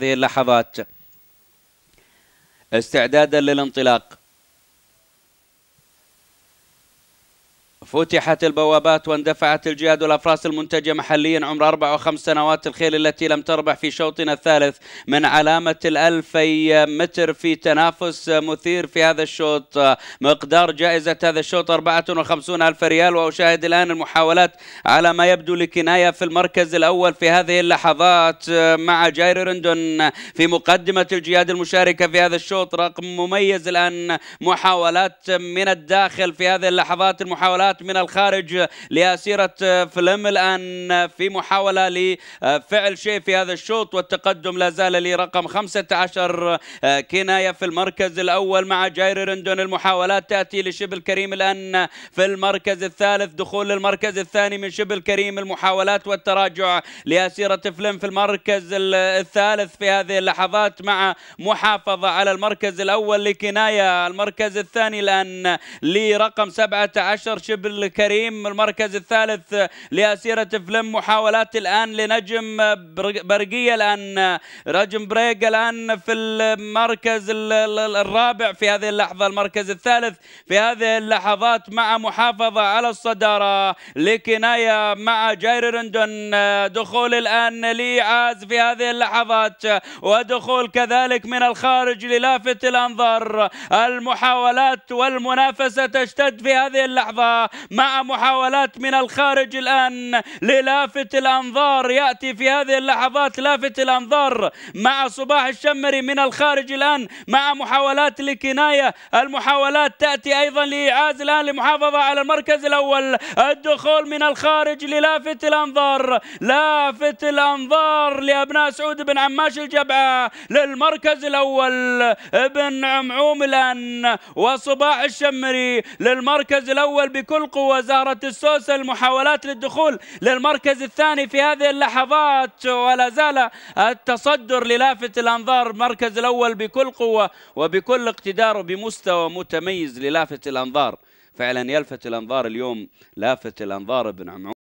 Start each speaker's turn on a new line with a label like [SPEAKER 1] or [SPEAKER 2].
[SPEAKER 1] هذه اللحظات استعدادا للانطلاق فتحت البوابات واندفعت الجهاد والأفراس المنتجة محليا عمر أربع وخمس سنوات الخيل التي لم تربح في شوطنا الثالث من علامة الألفي متر في تنافس مثير في هذا الشوط مقدار جائزة هذا الشوط وخمسون ألف ريال وأشاهد الآن المحاولات على ما يبدو لكناية في المركز الأول في هذه اللحظات مع جاير رندون في مقدمة الجهاد المشاركة في هذا الشوط رقم مميز الآن محاولات من الداخل في هذه اللحظات المحاولات من الخارج لأسيرة فلم الآن في محاولة لفعل شيء في هذا الشوط والتقدم لا زال لرقم 15 كناية في المركز الأول مع جاير رندون المحاولات تأتي لشبل كريم الآن في المركز الثالث دخول للمركز الثاني من شبل كريم المحاولات والتراجع لأسيرة فلم في المركز الثالث في هذه اللحظات مع محافظة على المركز الأول لكناية المركز الثاني الآن لرقم 17 شبل الكريم المركز الثالث لأسيرة فلم محاولات الآن لنجم برقية الآن رجم بريق الآن في المركز الرابع في هذه اللحظة المركز الثالث في هذه اللحظات مع محافظة على الصدارة لكناية مع جاير رندون دخول الآن لعاز في هذه اللحظات ودخول كذلك من الخارج للافت الأنظار المحاولات والمنافسة تشتد في هذه اللحظة مع محاولات من الخارج الآن للافت الأنظار يأتي في هذه اللحظات لافت الأنظار مع صباح الشمري من الخارج الآن مع محاولات لكناية المحاولات تأتي أيضا لإعاز الآن لمحافظة على المركز الأول الدخول من الخارج للافت الأنظار لافت الأنظار لأبناء سعود بن عماش الجبعة للمركز الأول ابن عمعوم الآن وصباح الشمري للمركز الأول بكل عمق وزارة السوسة المحاولات للدخول للمركز الثاني في هذه اللحظات ولا زال التصدر للافت الأنظار المركز الأول بكل قوة وبكل اقتدار وبمستوى متميز للافت الأنظار فعلا يلفت الأنظار اليوم لافت الأنظار ابن عمر